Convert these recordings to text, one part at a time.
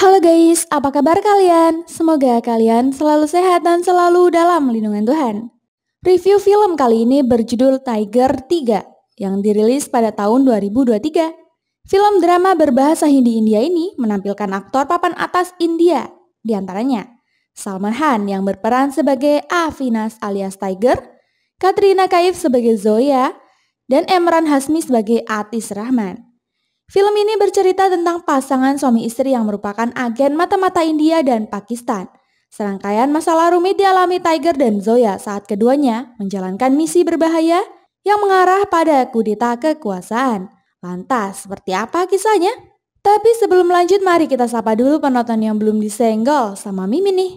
Halo guys, apa kabar kalian? Semoga kalian selalu sehat dan selalu dalam lindungan Tuhan. Review film kali ini berjudul Tiger 3 yang dirilis pada tahun 2023. Film drama berbahasa Hindi India ini menampilkan aktor papan atas India, diantaranya Salman Khan yang berperan sebagai Avinas alias Tiger, Katrina Kaif sebagai Zoya, dan Emran Hasmi sebagai Atis Rahman. Film ini bercerita tentang pasangan suami istri yang merupakan agen mata-mata India dan Pakistan. Serangkaian masalah rumit dialami Tiger dan Zoya saat keduanya menjalankan misi berbahaya yang mengarah pada kudeta kekuasaan. Lantas, seperti apa kisahnya? Tapi sebelum lanjut, mari kita sapa dulu penonton yang belum disenggol sama Mimi nih.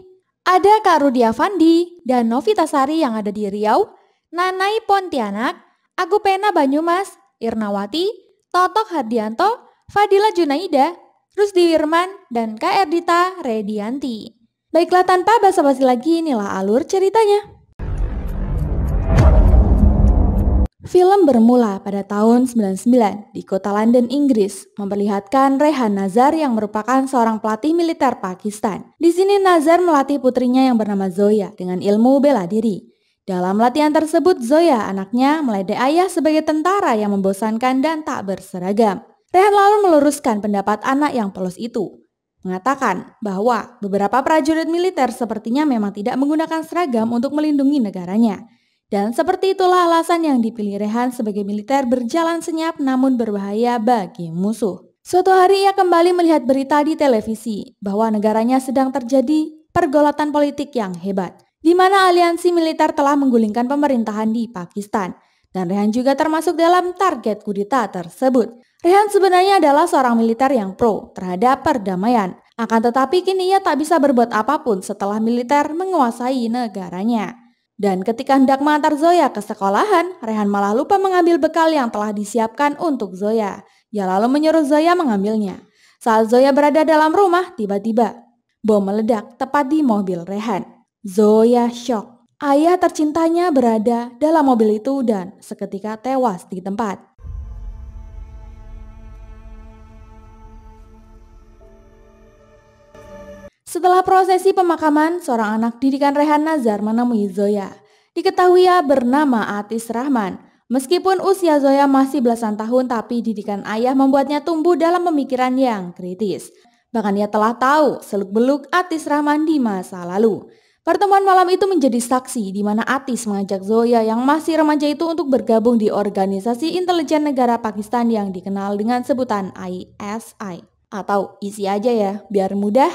Ada Kak Rudia Fandi dan Novita Sari yang ada di Riau, Nanai Pontianak, Agupena Banyumas, Irnawati, Totok Hardianto, Fadila Junaida, Rusdi Wirman, dan Kak Erdita Redianti. Baiklah tanpa basa-basi lagi inilah alur ceritanya. Film bermula pada tahun 99 di kota London, Inggris, memperlihatkan Rehan Nazar yang merupakan seorang pelatih militer Pakistan. Di sini Nazar melatih putrinya yang bernama Zoya dengan ilmu bela diri. Dalam latihan tersebut, Zoya anaknya meledek ayah sebagai tentara yang membosankan dan tak berseragam. Rehan lalu meluruskan pendapat anak yang polos itu. Mengatakan bahwa beberapa prajurit militer sepertinya memang tidak menggunakan seragam untuk melindungi negaranya. Dan seperti itulah alasan yang dipilih Rehan sebagai militer berjalan senyap namun berbahaya bagi musuh. Suatu hari ia kembali melihat berita di televisi bahwa negaranya sedang terjadi pergolatan politik yang hebat di mana aliansi militer telah menggulingkan pemerintahan di Pakistan. Dan Rehan juga termasuk dalam target kudeta tersebut. Rehan sebenarnya adalah seorang militer yang pro terhadap perdamaian. Akan tetapi kini ia tak bisa berbuat apapun setelah militer menguasai negaranya. Dan ketika hendak mengantar Zoya ke sekolahan, Rehan malah lupa mengambil bekal yang telah disiapkan untuk Zoya. Ia lalu menyuruh Zoya mengambilnya. Saat Zoya berada dalam rumah, tiba-tiba bom meledak tepat di mobil Rehan. Zoya shock. Ayah tercintanya berada dalam mobil itu dan seketika tewas di tempat. Setelah prosesi pemakaman, seorang anak didikan Rehan Nazar menemui Zoya. Diketahui ia bernama Atis Rahman. Meskipun usia Zoya masih belasan tahun, tapi didikan ayah membuatnya tumbuh dalam pemikiran yang kritis. Bahkan ia telah tahu seluk-beluk Atis Rahman di masa lalu. Pertemuan malam itu menjadi saksi di mana Atis mengajak Zoya yang masih remaja itu untuk bergabung di organisasi intelijen negara Pakistan yang dikenal dengan sebutan ISI atau isi aja ya biar mudah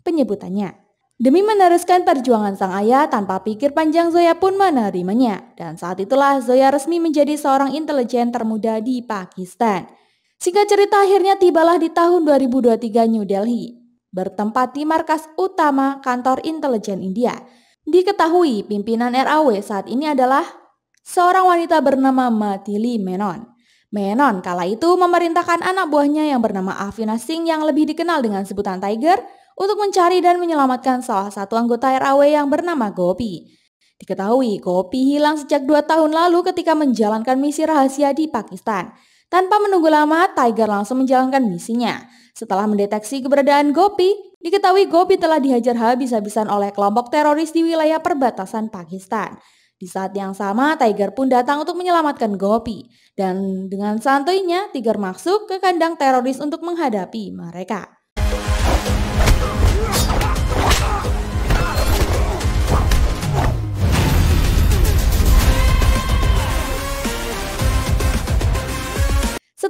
penyebutannya. Demi meneruskan perjuangan sang ayah tanpa pikir panjang Zoya pun menerimanya dan saat itulah Zoya resmi menjadi seorang intelijen termuda di Pakistan. Singkat cerita akhirnya tibalah di tahun 2023 New Delhi bertempat di markas utama kantor intelijen India. Diketahui pimpinan RAW saat ini adalah seorang wanita bernama Matili Menon. Menon kala itu memerintahkan anak buahnya yang bernama Afina Singh yang lebih dikenal dengan sebutan Tiger untuk mencari dan menyelamatkan salah satu anggota RAW yang bernama Gopi. Diketahui Gopi hilang sejak dua tahun lalu ketika menjalankan misi rahasia di Pakistan. Tanpa menunggu lama, Tiger langsung menjalankan misinya. Setelah mendeteksi keberadaan Gopi, diketahui Gopi telah dihajar habis-habisan oleh kelompok teroris di wilayah perbatasan Pakistan. Di saat yang sama, Tiger pun datang untuk menyelamatkan Gopi. Dan dengan santainya Tiger masuk ke kandang teroris untuk menghadapi mereka.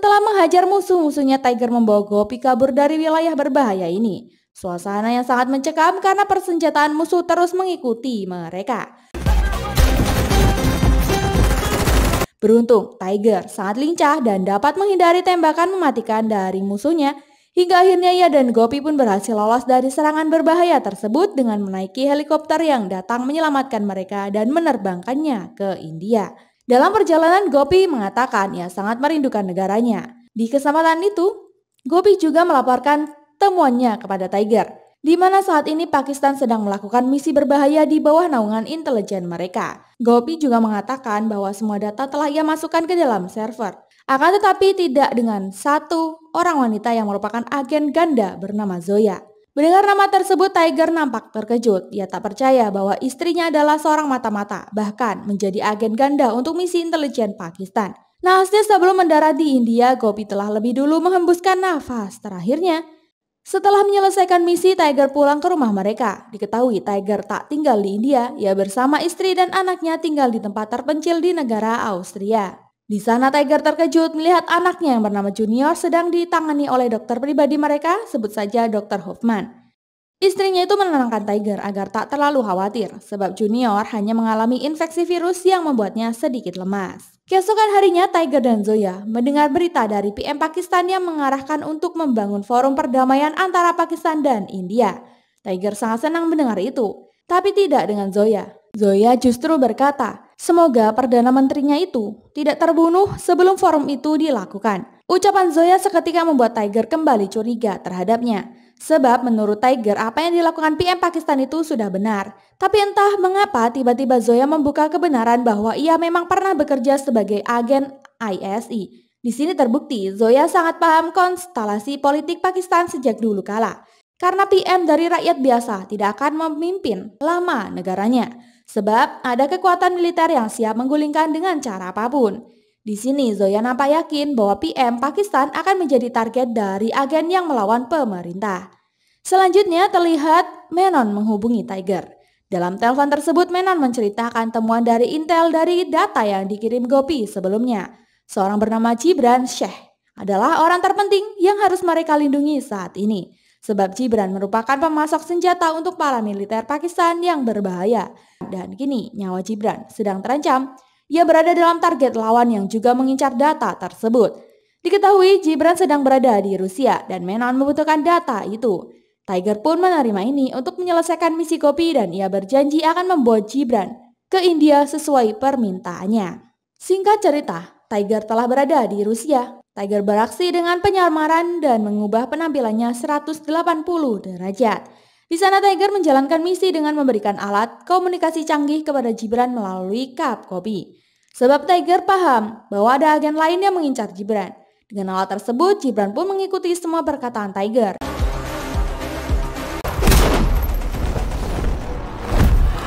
Setelah menghajar musuh, musuhnya Tiger membawa Gopi kabur dari wilayah berbahaya ini. Suasana yang sangat mencekam karena persenjataan musuh terus mengikuti mereka. Beruntung, Tiger sangat lincah dan dapat menghindari tembakan mematikan dari musuhnya Hingga akhirnya ia dan Gopi pun berhasil lolos dari serangan berbahaya tersebut dengan menaiki helikopter yang datang menyelamatkan mereka dan menerbangkannya ke India. Dalam perjalanan, Gopi mengatakan ia sangat merindukan negaranya. Di kesempatan itu, Gopi juga melaporkan temuannya kepada Tiger, di mana saat ini Pakistan sedang melakukan misi berbahaya di bawah naungan intelijen mereka. Gopi juga mengatakan bahwa semua data telah ia masukkan ke dalam server. Akan tetapi tidak dengan satu orang wanita yang merupakan agen ganda bernama Zoya. Mendengar nama tersebut, Tiger nampak terkejut. Ia tak percaya bahwa istrinya adalah seorang mata-mata, bahkan menjadi agen ganda untuk misi intelijen Pakistan. Nahasnya sebelum mendarat di India, Gopi telah lebih dulu menghembuskan nafas terakhirnya. Setelah menyelesaikan misi, Tiger pulang ke rumah mereka. Diketahui Tiger tak tinggal di India, ia bersama istri dan anaknya tinggal di tempat terpencil di negara Austria. Di sana Tiger terkejut melihat anaknya yang bernama Junior sedang ditangani oleh dokter pribadi mereka, sebut saja dokter Hoffman. Istrinya itu menenangkan Tiger agar tak terlalu khawatir, sebab Junior hanya mengalami infeksi virus yang membuatnya sedikit lemas. Keesokan harinya, Tiger dan Zoya mendengar berita dari PM Pakistan yang mengarahkan untuk membangun forum perdamaian antara Pakistan dan India. Tiger sangat senang mendengar itu, tapi tidak dengan Zoya. Zoya justru berkata, semoga Perdana Menterinya itu tidak terbunuh sebelum forum itu dilakukan. Ucapan Zoya seketika membuat Tiger kembali curiga terhadapnya. Sebab menurut Tiger apa yang dilakukan PM Pakistan itu sudah benar. Tapi entah mengapa tiba-tiba Zoya membuka kebenaran bahwa ia memang pernah bekerja sebagai agen ISI. Di sini terbukti Zoya sangat paham konstelasi politik Pakistan sejak dulu kala. Karena PM dari rakyat biasa tidak akan memimpin lama negaranya. Sebab ada kekuatan militer yang siap menggulingkan dengan cara apapun. Di sini Zoya nampak yakin bahwa PM Pakistan akan menjadi target dari agen yang melawan pemerintah. Selanjutnya terlihat Menon menghubungi Tiger. Dalam telepon tersebut Menon menceritakan temuan dari Intel dari data yang dikirim Gopi sebelumnya. Seorang bernama Gibran Syekh adalah orang terpenting yang harus mereka lindungi saat ini sebab Gibran merupakan pemasok senjata untuk para militer Pakistan yang berbahaya. Dan kini nyawa Gibran sedang terancam. Ia berada dalam target lawan yang juga mengincar data tersebut. Diketahui Gibran sedang berada di Rusia dan Menon membutuhkan data itu. Tiger pun menerima ini untuk menyelesaikan misi kopi dan ia berjanji akan membawa Gibran ke India sesuai permintaannya. Singkat cerita, Tiger telah berada di Rusia Tiger beraksi dengan penyamaran dan mengubah penampilannya 180 derajat. Di sana Tiger menjalankan misi dengan memberikan alat komunikasi canggih kepada Gibran melalui cup kopi. Sebab Tiger paham bahwa ada agen lain yang mengincar Gibran. Dengan alat tersebut, Gibran pun mengikuti semua perkataan Tiger.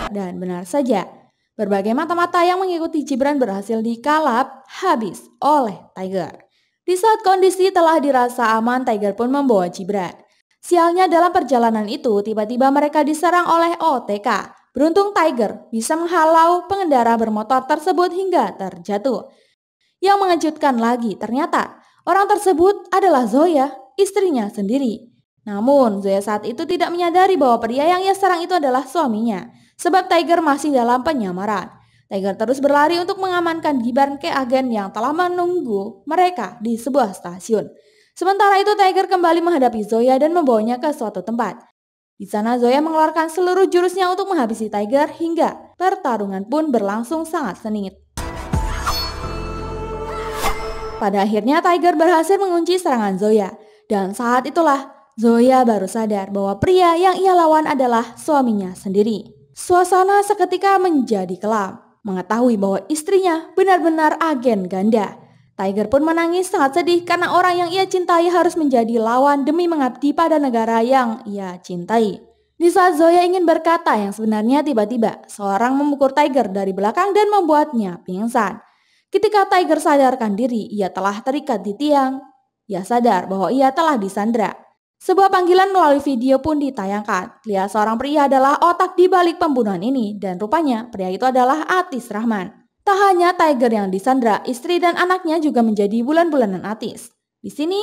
Dan benar saja, berbagai mata-mata yang mengikuti Gibran berhasil dikalap habis oleh Tiger. Di saat kondisi telah dirasa aman, Tiger pun membawa Cibra. Sialnya dalam perjalanan itu, tiba-tiba mereka diserang oleh OTK. Beruntung Tiger bisa menghalau pengendara bermotor tersebut hingga terjatuh. Yang mengejutkan lagi, ternyata orang tersebut adalah Zoya, istrinya sendiri. Namun, Zoya saat itu tidak menyadari bahwa pria yang ia serang itu adalah suaminya, sebab Tiger masih dalam penyamaran. Tiger terus berlari untuk mengamankan ke agen yang telah menunggu mereka di sebuah stasiun. Sementara itu Tiger kembali menghadapi Zoya dan membawanya ke suatu tempat. Di sana Zoya mengeluarkan seluruh jurusnya untuk menghabisi Tiger hingga pertarungan pun berlangsung sangat sengit. Pada akhirnya Tiger berhasil mengunci serangan Zoya. Dan saat itulah Zoya baru sadar bahwa pria yang ia lawan adalah suaminya sendiri. Suasana seketika menjadi kelam mengetahui bahwa istrinya benar-benar agen ganda. Tiger pun menangis sangat sedih karena orang yang ia cintai harus menjadi lawan demi mengabdi pada negara yang ia cintai. Di saat Zoya ingin berkata yang sebenarnya tiba-tiba seorang memukul Tiger dari belakang dan membuatnya pingsan. Ketika Tiger sadarkan diri, ia telah terikat di tiang. Ia sadar bahwa ia telah disandra sebuah panggilan melalui video pun ditayangkan. Lihat seorang pria adalah otak di balik pembunuhan ini dan rupanya pria itu adalah Atis Rahman. Tak hanya Tiger yang disandra, istri dan anaknya juga menjadi bulan-bulanan Atis. Di sini,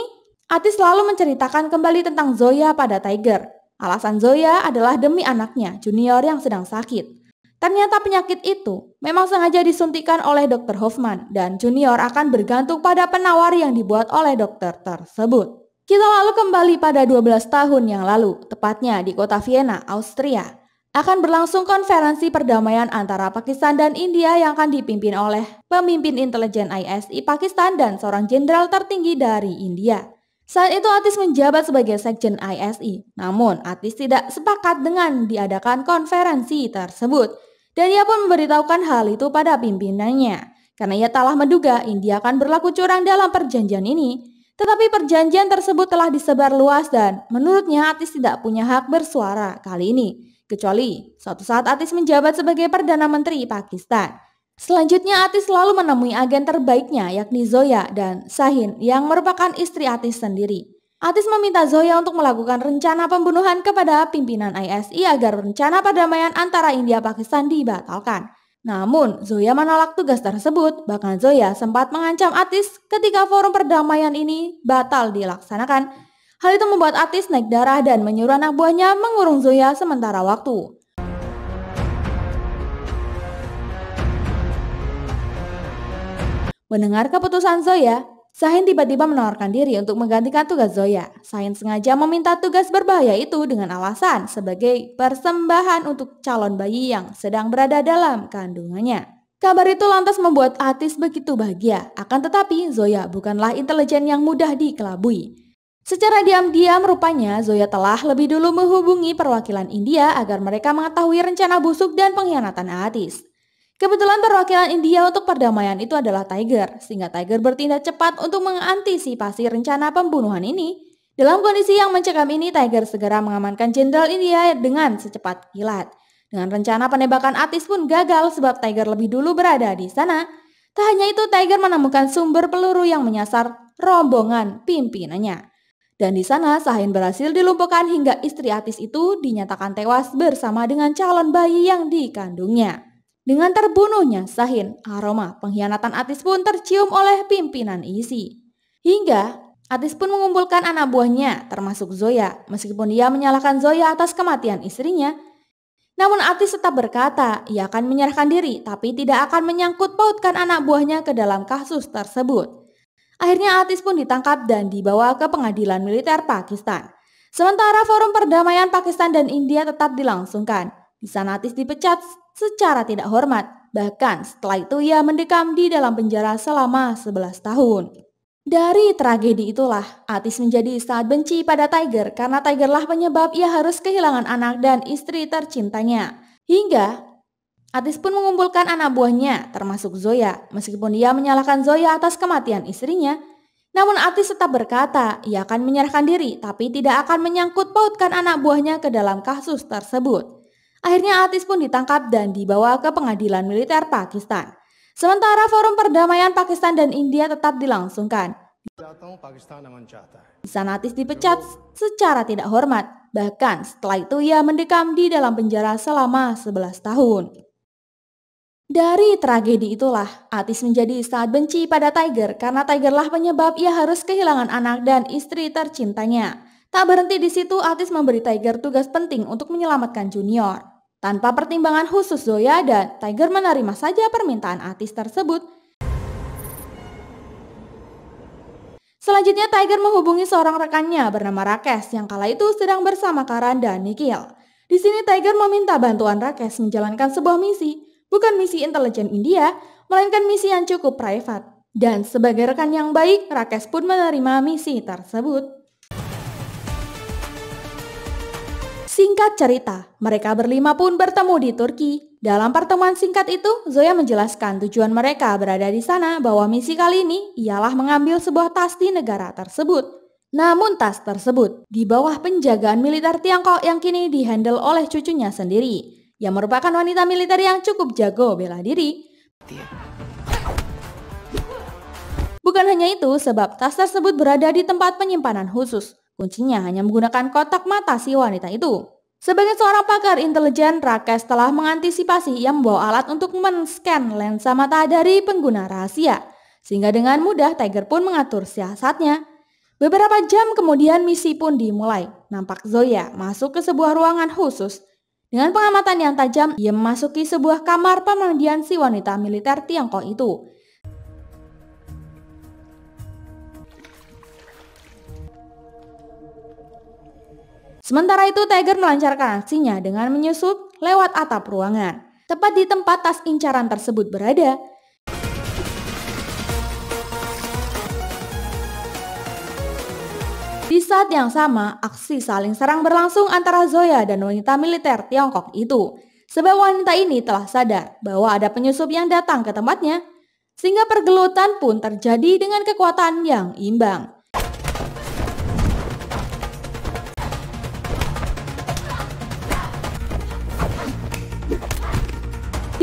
Atis selalu menceritakan kembali tentang Zoya pada Tiger. Alasan Zoya adalah demi anaknya, junior yang sedang sakit. Ternyata penyakit itu memang sengaja disuntikan oleh dokter Hoffman dan junior akan bergantung pada penawar yang dibuat oleh dokter tersebut. Kita lalu kembali pada 12 tahun yang lalu, tepatnya di kota Vienna, Austria. Akan berlangsung konferensi perdamaian antara Pakistan dan India yang akan dipimpin oleh pemimpin intelijen ISI Pakistan dan seorang jenderal tertinggi dari India. Saat itu Atis menjabat sebagai sekjen ISI, namun Atis tidak sepakat dengan diadakan konferensi tersebut. Dan ia pun memberitahukan hal itu pada pimpinannya, karena ia telah menduga India akan berlaku curang dalam perjanjian ini tetapi perjanjian tersebut telah disebar luas dan menurutnya Atis tidak punya hak bersuara kali ini. Kecuali suatu saat Atis menjabat sebagai Perdana Menteri Pakistan. Selanjutnya Atis selalu menemui agen terbaiknya yakni Zoya dan Sahin yang merupakan istri Atis sendiri. Atis meminta Zoya untuk melakukan rencana pembunuhan kepada pimpinan ISI agar rencana perdamaian antara India Pakistan dibatalkan. Namun, Zoya menolak tugas tersebut. Bahkan Zoya sempat mengancam Atis ketika forum perdamaian ini batal dilaksanakan. Hal itu membuat Atis naik darah dan menyuruh anak buahnya mengurung Zoya sementara waktu. Mendengar keputusan Zoya, Sahin tiba-tiba menawarkan diri untuk menggantikan tugas Zoya. Sahin sengaja meminta tugas berbahaya itu dengan alasan sebagai persembahan untuk calon bayi yang sedang berada dalam kandungannya. Kabar itu lantas membuat Atis begitu bahagia. Akan tetapi Zoya bukanlah intelijen yang mudah dikelabui. Secara diam-diam rupanya Zoya telah lebih dulu menghubungi perwakilan India agar mereka mengetahui rencana busuk dan pengkhianatan Atis. Kebetulan perwakilan India untuk perdamaian itu adalah Tiger, sehingga Tiger bertindak cepat untuk mengantisipasi rencana pembunuhan ini. Dalam kondisi yang mencekam ini, Tiger segera mengamankan Jenderal India dengan secepat kilat. Dengan rencana penembakan Atis pun gagal sebab Tiger lebih dulu berada di sana. Tak hanya itu, Tiger menemukan sumber peluru yang menyasar rombongan pimpinannya. Dan di sana, Sahin berhasil dilumpuhkan hingga istri Atis itu dinyatakan tewas bersama dengan calon bayi yang dikandungnya. Dengan terbunuhnya Sahin, aroma pengkhianatan Atis pun tercium oleh pimpinan ISI. Hingga Atis pun mengumpulkan anak buahnya, termasuk Zoya. Meskipun ia menyalahkan Zoya atas kematian istrinya, namun Atis tetap berkata ia akan menyerahkan diri tapi tidak akan menyangkut pautkan anak buahnya ke dalam kasus tersebut. Akhirnya Atis pun ditangkap dan dibawa ke pengadilan militer Pakistan. Sementara forum perdamaian Pakistan dan India tetap dilangsungkan. Di sana Atis dipecat secara tidak hormat. Bahkan setelah itu ia mendekam di dalam penjara selama 11 tahun. Dari tragedi itulah, Atis menjadi sangat benci pada Tiger karena Tigerlah penyebab ia harus kehilangan anak dan istri tercintanya. Hingga Atis pun mengumpulkan anak buahnya, termasuk Zoya. Meskipun ia menyalahkan Zoya atas kematian istrinya, namun Atis tetap berkata ia akan menyerahkan diri tapi tidak akan menyangkut pautkan anak buahnya ke dalam kasus tersebut. Akhirnya Atis pun ditangkap dan dibawa ke pengadilan militer Pakistan. Sementara forum perdamaian Pakistan dan India tetap dilangsungkan. Di sana Atis dipecat secara tidak hormat. Bahkan setelah itu ia mendekam di dalam penjara selama 11 tahun. Dari tragedi itulah, Atis menjadi sangat benci pada Tiger karena Tigerlah penyebab ia harus kehilangan anak dan istri tercintanya. Tak berhenti di situ, Atis memberi Tiger tugas penting untuk menyelamatkan Junior. Tanpa pertimbangan khusus Zoya dan Tiger menerima saja permintaan artis tersebut. Selanjutnya Tiger menghubungi seorang rekannya bernama Rakes yang kala itu sedang bersama Karan dan Nikhil. Di sini Tiger meminta bantuan Rakes menjalankan sebuah misi, bukan misi intelijen India, melainkan misi yang cukup privat. Dan sebagai rekan yang baik, Rakes pun menerima misi tersebut. Singkat cerita, mereka berlima pun bertemu di Turki. Dalam pertemuan singkat itu, Zoya menjelaskan tujuan mereka berada di sana bahwa misi kali ini ialah mengambil sebuah tas di negara tersebut. Namun tas tersebut di bawah penjagaan militer Tiongkok yang kini dihandle oleh cucunya sendiri, yang merupakan wanita militer yang cukup jago bela diri. Bukan hanya itu, sebab tas tersebut berada di tempat penyimpanan khusus, Kuncinya hanya menggunakan kotak mata si wanita itu. Sebagai seorang pakar intelijen, Rakes telah mengantisipasi ia membawa alat untuk men-scan lensa mata dari pengguna rahasia. Sehingga dengan mudah Tiger pun mengatur siasatnya. Beberapa jam kemudian misi pun dimulai. Nampak Zoya masuk ke sebuah ruangan khusus. Dengan pengamatan yang tajam, ia memasuki sebuah kamar pemandian si wanita militer Tiongkok itu. Sementara itu Tiger melancarkan aksinya dengan menyusup lewat atap ruangan, tepat di tempat tas incaran tersebut berada. Di saat yang sama, aksi saling serang berlangsung antara Zoya dan wanita militer Tiongkok itu. Sebab wanita ini telah sadar bahwa ada penyusup yang datang ke tempatnya, sehingga pergelutan pun terjadi dengan kekuatan yang imbang.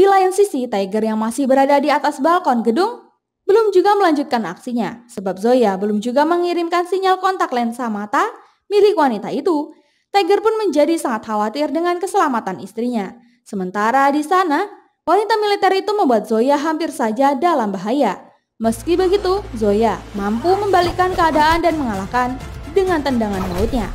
Di lain sisi, Tiger yang masih berada di atas balkon gedung belum juga melanjutkan aksinya sebab Zoya belum juga mengirimkan sinyal kontak lensa mata milik wanita itu. Tiger pun menjadi sangat khawatir dengan keselamatan istrinya. Sementara di sana, wanita militer itu membuat Zoya hampir saja dalam bahaya. Meski begitu, Zoya mampu membalikkan keadaan dan mengalahkan dengan tendangan mautnya.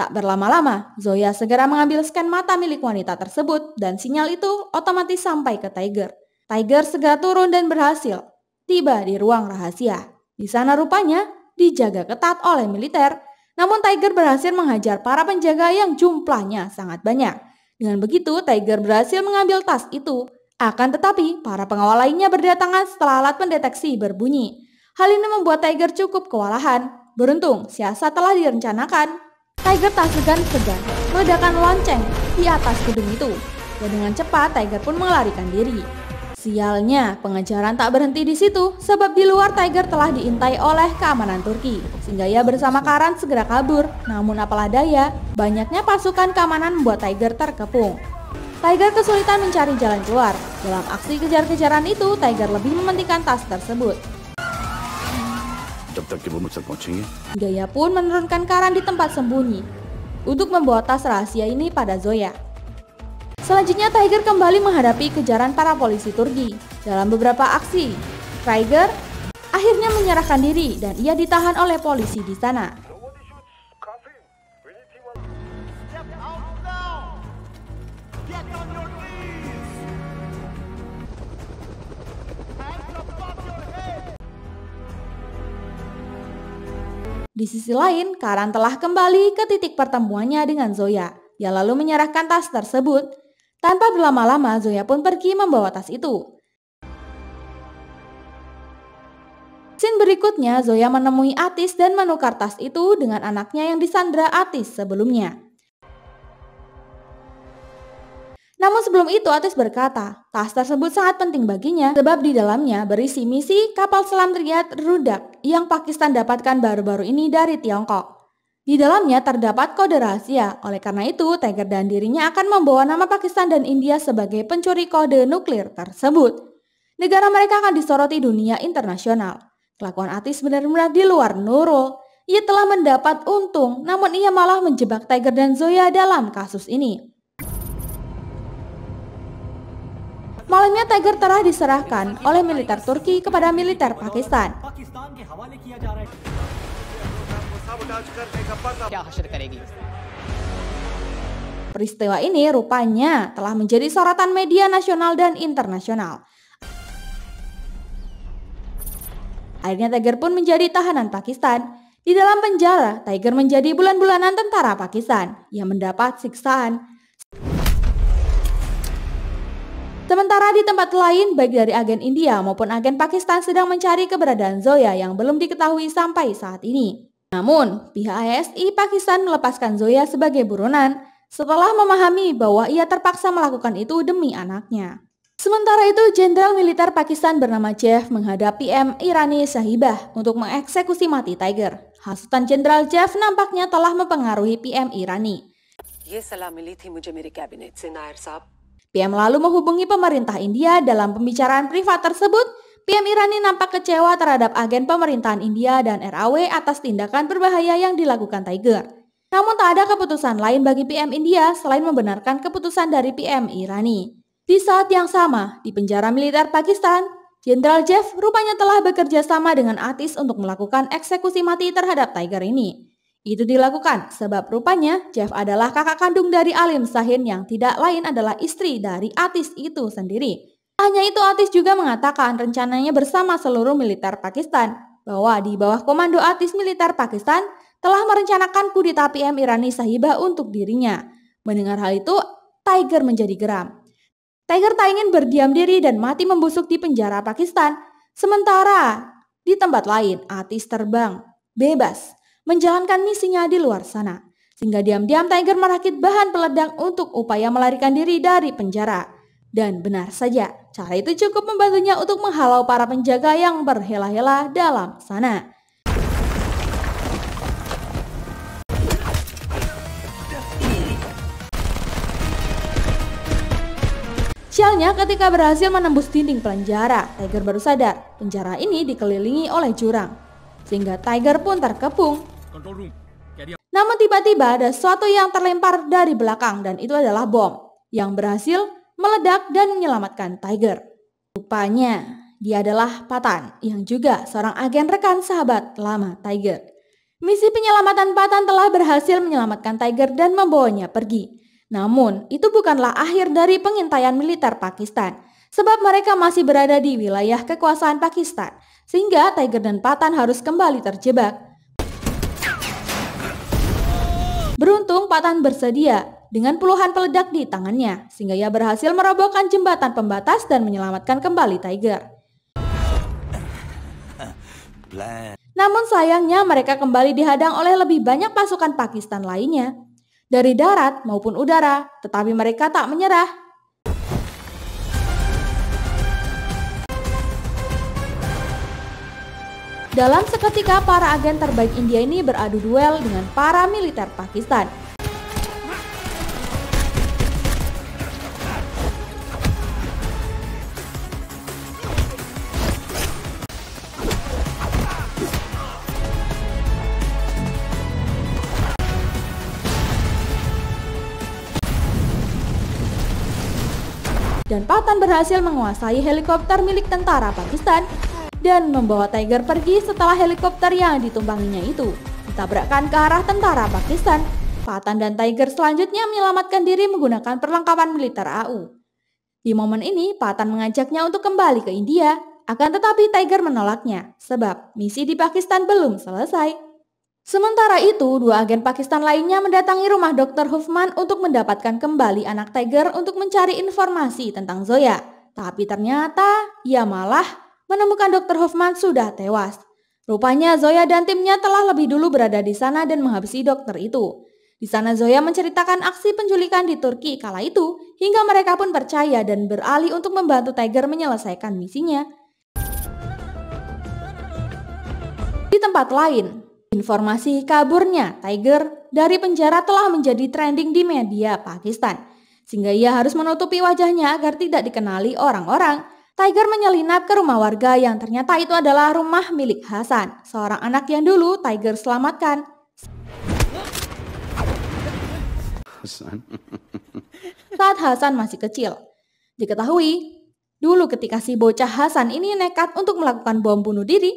Tak berlama-lama, Zoya segera mengambil scan mata milik wanita tersebut dan sinyal itu otomatis sampai ke Tiger. Tiger segera turun dan berhasil tiba di ruang rahasia. Di sana rupanya dijaga ketat oleh militer, namun Tiger berhasil menghajar para penjaga yang jumlahnya sangat banyak. Dengan begitu, Tiger berhasil mengambil tas itu. Akan tetapi, para pengawal lainnya berdatangan setelah alat pendeteksi berbunyi. Hal ini membuat Tiger cukup kewalahan. Beruntung, siasat telah direncanakan Tiger tak segan-segan meledakan lonceng di atas gedung itu. Dan dengan cepat Tiger pun melarikan diri. Sialnya, pengejaran tak berhenti di situ sebab di luar Tiger telah diintai oleh keamanan Turki. Sehingga ia bersama Karan segera kabur. Namun apalah daya, banyaknya pasukan keamanan membuat Tiger terkepung. Tiger kesulitan mencari jalan keluar. Dalam aksi kejar-kejaran itu, Tiger lebih mementingkan tas tersebut. Ya? Gaya pun menurunkan Karan di tempat sembunyi untuk membawa tas rahasia ini pada Zoya. Selanjutnya Tiger kembali menghadapi kejaran para polisi Turki dalam beberapa aksi. Tiger akhirnya menyerahkan diri dan ia ditahan oleh polisi di sana. Di sisi lain, Karan telah kembali ke titik pertemuannya dengan Zoya. Ia lalu menyerahkan tas tersebut. Tanpa berlama-lama, Zoya pun pergi membawa tas itu. Scene berikutnya, Zoya menemui Atis dan menukar tas itu dengan anaknya yang disandra Atis sebelumnya. Namun sebelum itu atis berkata, tas tersebut sangat penting baginya sebab di dalamnya berisi misi kapal selam Riyad Rudak yang Pakistan dapatkan baru-baru ini dari Tiongkok. Di dalamnya terdapat kode rahasia, oleh karena itu Tiger dan dirinya akan membawa nama Pakistan dan India sebagai pencuri kode nuklir tersebut. Negara mereka akan disoroti dunia internasional. Kelakuan Atis benar-benar di luar nurul. Ia telah mendapat untung, namun ia malah menjebak Tiger dan Zoya dalam kasus ini. Malamnya Tiger telah diserahkan oleh militer Turki kepada militer Pakistan. Peristiwa ini rupanya telah menjadi sorotan media nasional dan internasional. Akhirnya Tiger pun menjadi tahanan Pakistan. Di dalam penjara, Tiger menjadi bulan-bulanan tentara Pakistan yang mendapat siksaan Sementara di tempat lain, baik dari agen India maupun agen Pakistan sedang mencari keberadaan Zoya yang belum diketahui sampai saat ini. Namun, pihak ASI Pakistan melepaskan Zoya sebagai buronan setelah memahami bahwa ia terpaksa melakukan itu demi anaknya. Sementara itu, Jenderal Militer Pakistan bernama Jeff menghadapi PM Irani Sahibah untuk mengeksekusi mati Tiger. Hasutan Jenderal Jeff nampaknya telah mempengaruhi PM Irani. PM lalu menghubungi pemerintah India dalam pembicaraan privat tersebut. PM Irani nampak kecewa terhadap agen pemerintahan India dan RAW atas tindakan berbahaya yang dilakukan Tiger. Namun tak ada keputusan lain bagi PM India selain membenarkan keputusan dari PM Irani. Di saat yang sama, di penjara militer Pakistan, Jenderal Jeff rupanya telah bekerja sama dengan artis untuk melakukan eksekusi mati terhadap Tiger ini. Itu dilakukan sebab rupanya Jeff adalah kakak kandung dari Alim Sahin yang tidak lain adalah istri dari Atis itu sendiri. Hanya itu Atis juga mengatakan rencananya bersama seluruh militer Pakistan bahwa di bawah komando Atis militer Pakistan telah merencanakan kudeta PM Irani Sahiba untuk dirinya. Mendengar hal itu, Tiger menjadi geram. Tiger tak ingin berdiam diri dan mati membusuk di penjara Pakistan. Sementara di tempat lain, Atis terbang bebas menjalankan misinya di luar sana. Sehingga diam-diam Tiger merakit bahan peledak untuk upaya melarikan diri dari penjara. Dan benar saja, cara itu cukup membantunya untuk menghalau para penjaga yang berhela-hela dalam sana. Sialnya ketika berhasil menembus dinding penjara, Tiger baru sadar penjara ini dikelilingi oleh jurang sehingga Tiger pun terkepung. Namun tiba-tiba ada sesuatu yang terlempar dari belakang dan itu adalah bom yang berhasil meledak dan menyelamatkan Tiger. Rupanya dia adalah Patan yang juga seorang agen rekan sahabat lama Tiger. Misi penyelamatan Patan telah berhasil menyelamatkan Tiger dan membawanya pergi. Namun, itu bukanlah akhir dari pengintaian militer Pakistan, sebab mereka masih berada di wilayah kekuasaan Pakistan sehingga Tiger dan Patan harus kembali terjebak. Beruntung Patan bersedia dengan puluhan peledak di tangannya, sehingga ia berhasil merobohkan jembatan pembatas dan menyelamatkan kembali Tiger. Namun sayangnya mereka kembali dihadang oleh lebih banyak pasukan Pakistan lainnya. Dari darat maupun udara, tetapi mereka tak menyerah Dalam seketika para agen terbaik India ini beradu duel dengan para militer Pakistan. dan Patan berhasil menguasai helikopter milik tentara Pakistan dan membawa Tiger pergi setelah helikopter yang ditumpanginya itu ditabrakkan ke arah tentara Pakistan. Patan dan Tiger selanjutnya menyelamatkan diri menggunakan perlengkapan militer AU. Di momen ini, Patan mengajaknya untuk kembali ke India, akan tetapi Tiger menolaknya sebab misi di Pakistan belum selesai. Sementara itu, dua agen Pakistan lainnya mendatangi rumah Dr. Hoffman untuk mendapatkan kembali anak Tiger untuk mencari informasi tentang Zoya. Tapi ternyata ia malah menemukan Dr. Hoffman sudah tewas. Rupanya Zoya dan timnya telah lebih dulu berada di sana dan menghabisi dokter itu. Di sana Zoya menceritakan aksi penculikan di Turki kala itu hingga mereka pun percaya dan beralih untuk membantu Tiger menyelesaikan misinya. Di tempat lain, informasi kaburnya Tiger dari penjara telah menjadi trending di media Pakistan. Sehingga ia harus menutupi wajahnya agar tidak dikenali orang-orang. Tiger menyelinap ke rumah warga yang ternyata itu adalah rumah milik Hasan, seorang anak yang dulu Tiger selamatkan. Hasan. Saat Hasan masih kecil, diketahui dulu ketika si bocah Hasan ini nekat untuk melakukan bom bunuh diri,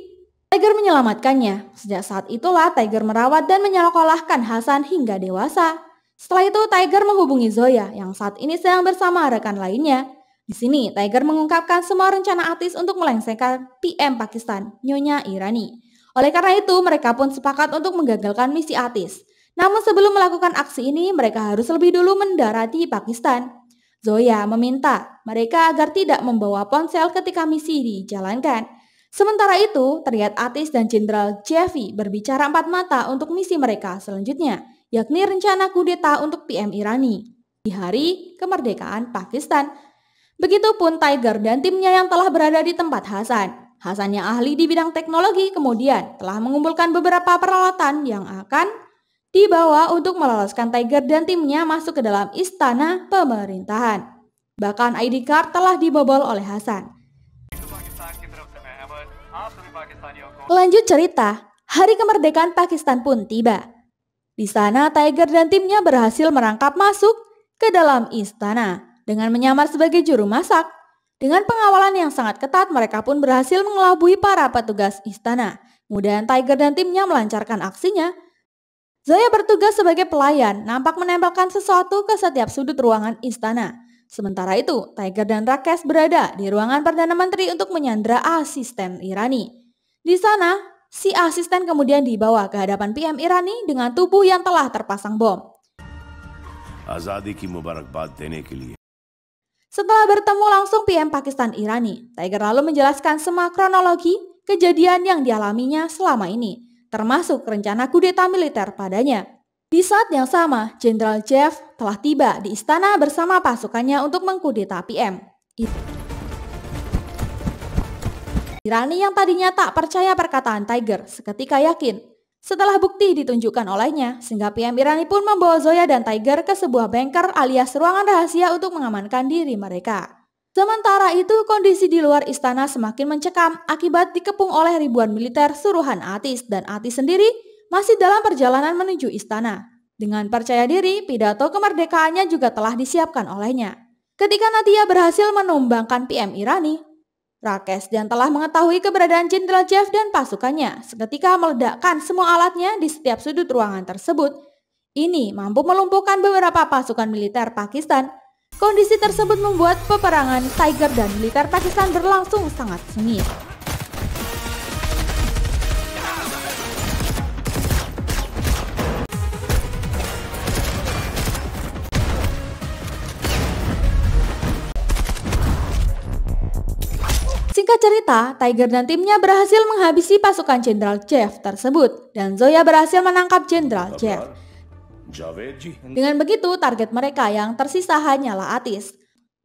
Tiger menyelamatkannya. Sejak saat itulah Tiger merawat dan menyekolahkan Hasan hingga dewasa. Setelah itu Tiger menghubungi Zoya yang saat ini sedang bersama rekan lainnya. Di sini, Tiger mengungkapkan semua rencana artis untuk melengsengkan PM Pakistan, Nyonya Irani. Oleh karena itu, mereka pun sepakat untuk menggagalkan misi artis. Namun sebelum melakukan aksi ini, mereka harus lebih dulu mendarat di Pakistan. Zoya meminta mereka agar tidak membawa ponsel ketika misi dijalankan. Sementara itu, terlihat artis dan Jenderal Jeffy berbicara empat mata untuk misi mereka selanjutnya, yakni rencana kudeta untuk PM Irani di hari kemerdekaan Pakistan Begitupun Tiger dan timnya yang telah berada di tempat Hasan. Hasan yang ahli di bidang teknologi kemudian telah mengumpulkan beberapa peralatan yang akan dibawa untuk meloloskan Tiger dan timnya masuk ke dalam istana pemerintahan. Bahkan ID card telah dibobol oleh Hasan. Lanjut cerita, hari kemerdekaan Pakistan pun tiba. Di sana Tiger dan timnya berhasil merangkap masuk ke dalam istana dengan menyamar sebagai juru masak. Dengan pengawalan yang sangat ketat, mereka pun berhasil mengelabui para petugas istana. Kemudian Tiger dan timnya melancarkan aksinya. Zoya bertugas sebagai pelayan, nampak menembakkan sesuatu ke setiap sudut ruangan istana. Sementara itu, Tiger dan Rakes berada di ruangan Perdana Menteri untuk menyandra asisten Irani. Di sana, si asisten kemudian dibawa ke hadapan PM Irani dengan tubuh yang telah terpasang bom. Azadi ki मुबारकबाद dene ke liye. Setelah bertemu langsung PM Pakistan Irani, Tiger lalu menjelaskan semua kronologi kejadian yang dialaminya selama ini, termasuk rencana kudeta militer padanya. Di saat yang sama, Jenderal Jeff telah tiba di istana bersama pasukannya untuk mengkudeta PM. Irani yang tadinya tak percaya perkataan Tiger, seketika yakin setelah bukti ditunjukkan olehnya, sehingga PM Irani pun membawa Zoya dan Tiger ke sebuah bengkel alias ruangan rahasia untuk mengamankan diri mereka. Sementara itu, kondisi di luar istana semakin mencekam akibat dikepung oleh ribuan militer suruhan Atis dan Atis sendiri masih dalam perjalanan menuju istana. Dengan percaya diri, pidato kemerdekaannya juga telah disiapkan olehnya. Ketika Nadia berhasil menumbangkan PM Irani, Rakes dan telah mengetahui keberadaan Jenderal Jeff dan pasukannya seketika meledakkan semua alatnya di setiap sudut ruangan tersebut. Ini mampu melumpuhkan beberapa pasukan militer Pakistan. Kondisi tersebut membuat peperangan Tiger dan militer Pakistan berlangsung sangat sengit. Singkat cerita, Tiger dan timnya berhasil menghabisi pasukan Jenderal Jeff tersebut dan Zoya berhasil menangkap Jenderal Jeff. Dengan begitu, target mereka yang tersisa hanyalah Atis.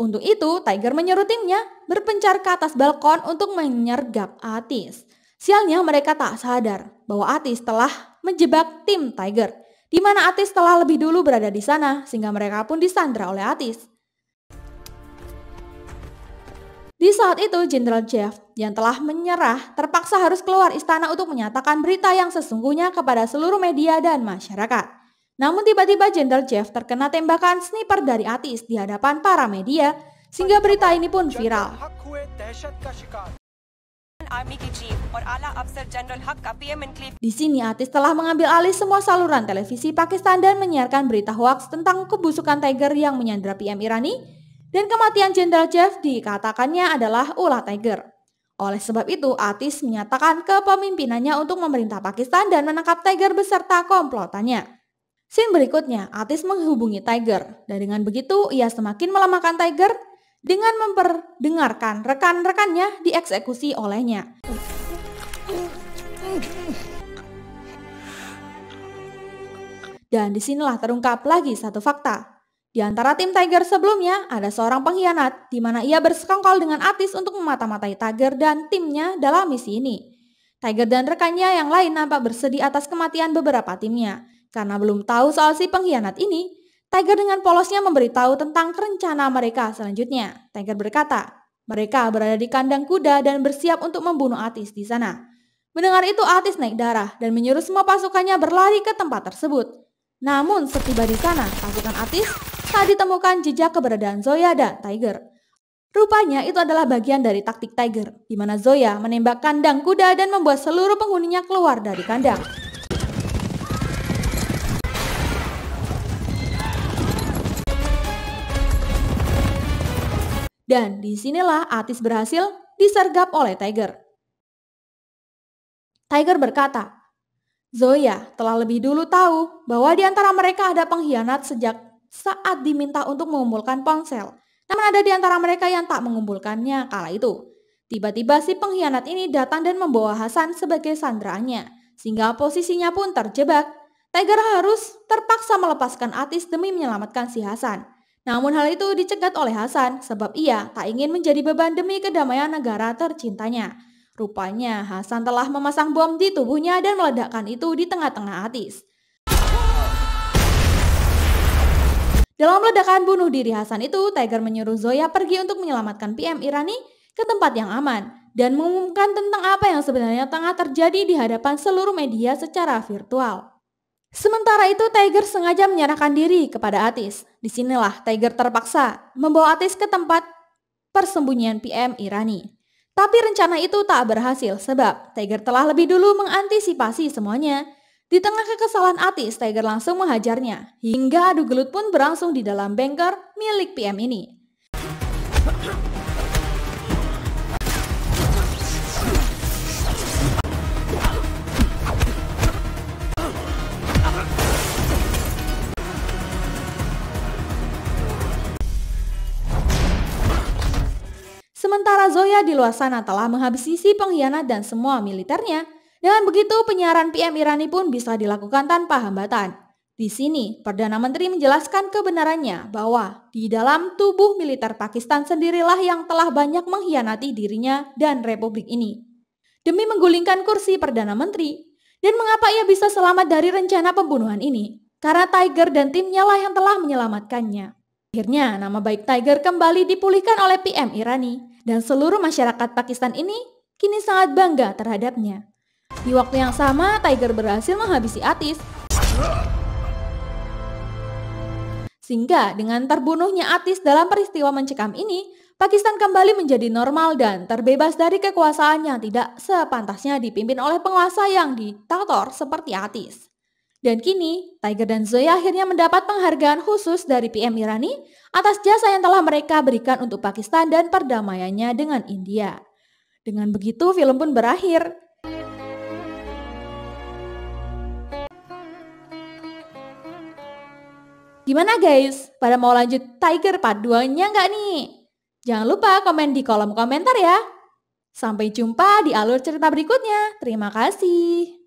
Untuk itu, Tiger menyuruh timnya berpencar ke atas balkon untuk menyergap Atis. Sialnya mereka tak sadar bahwa Atis telah menjebak tim Tiger, di mana Atis telah lebih dulu berada di sana sehingga mereka pun disandra oleh Atis. Di saat itu, Jenderal Jeff yang telah menyerah terpaksa harus keluar istana untuk menyatakan berita yang sesungguhnya kepada seluruh media dan masyarakat. Namun tiba-tiba Jenderal Jeff terkena tembakan sniper dari Atis di hadapan para media, sehingga berita ini pun viral. Di sini Atis telah mengambil alih semua saluran televisi Pakistan dan menyiarkan berita hoaks tentang kebusukan Tiger yang menyandra PM Irani dan kematian Jenderal Jeff dikatakannya adalah ulah Tiger. Oleh sebab itu, Atis menyatakan kepemimpinannya untuk memerintah Pakistan dan menangkap Tiger beserta komplotannya. Scene berikutnya, Atis menghubungi Tiger, dan dengan begitu ia semakin melemahkan Tiger dengan memperdengarkan rekan-rekannya dieksekusi olehnya. Dan disinilah terungkap lagi satu fakta, di antara tim Tiger sebelumnya, ada seorang pengkhianat, di mana ia bersekongkol dengan Atis untuk memata-matai Tiger dan timnya dalam misi ini. Tiger dan rekannya yang lain nampak bersedih atas kematian beberapa timnya. Karena belum tahu soal si pengkhianat ini, Tiger dengan polosnya memberitahu tentang rencana mereka selanjutnya. Tiger berkata, mereka berada di kandang kuda dan bersiap untuk membunuh Atis di sana. Mendengar itu Atis naik darah dan menyuruh semua pasukannya berlari ke tempat tersebut. Namun setiba di sana, pasukan Atis tak ditemukan jejak keberadaan Zoya dan Tiger. Rupanya itu adalah bagian dari taktik Tiger, di mana Zoya menembak kandang kuda dan membuat seluruh penghuninya keluar dari kandang. Dan disinilah Atis berhasil disergap oleh Tiger. Tiger berkata, Zoya telah lebih dulu tahu bahwa di antara mereka ada pengkhianat sejak saat diminta untuk mengumpulkan ponsel. Namun ada di antara mereka yang tak mengumpulkannya kala itu. Tiba-tiba si pengkhianat ini datang dan membawa Hasan sebagai sandraannya, sehingga posisinya pun terjebak. Tiger harus terpaksa melepaskan Atis demi menyelamatkan si Hasan. Namun hal itu dicegat oleh Hasan sebab ia tak ingin menjadi beban demi kedamaian negara tercintanya. Rupanya Hasan telah memasang bom di tubuhnya dan meledakkan itu di tengah-tengah Atis. Dalam ledakan bunuh diri Hasan itu, Tiger menyuruh Zoya pergi untuk menyelamatkan PM Irani ke tempat yang aman dan mengumumkan tentang apa yang sebenarnya tengah terjadi di hadapan seluruh media secara virtual. Sementara itu Tiger sengaja menyerahkan diri kepada Atis. Disinilah Tiger terpaksa membawa Atis ke tempat persembunyian PM Irani. Tapi rencana itu tak berhasil sebab Tiger telah lebih dulu mengantisipasi semuanya di tengah kekesalan Ati, Steiger langsung menghajarnya, hingga adu gelut pun berlangsung di dalam banker milik PM ini. Sementara Zoya di luar sana telah menghabisi si pengkhianat dan semua militernya, dengan begitu, penyiaran PM Irani pun bisa dilakukan tanpa hambatan. Di sini, Perdana Menteri menjelaskan kebenarannya bahwa di dalam tubuh militer Pakistan sendirilah yang telah banyak mengkhianati dirinya dan republik ini. Demi menggulingkan kursi Perdana Menteri, dan mengapa ia bisa selamat dari rencana pembunuhan ini? Karena Tiger dan timnya lah yang telah menyelamatkannya. Akhirnya, nama baik Tiger kembali dipulihkan oleh PM Irani, dan seluruh masyarakat Pakistan ini kini sangat bangga terhadapnya. Di waktu yang sama, Tiger berhasil menghabisi Atis. Sehingga dengan terbunuhnya Atis dalam peristiwa mencekam ini, Pakistan kembali menjadi normal dan terbebas dari kekuasaan yang tidak sepantasnya dipimpin oleh penguasa yang diktator seperti Atis. Dan kini, Tiger dan Zoe akhirnya mendapat penghargaan khusus dari PM Irani atas jasa yang telah mereka berikan untuk Pakistan dan perdamaiannya dengan India. Dengan begitu, film pun berakhir Gimana guys? Pada mau lanjut Tiger part 2-nya nggak nih? Jangan lupa komen di kolom komentar ya. Sampai jumpa di alur cerita berikutnya. Terima kasih.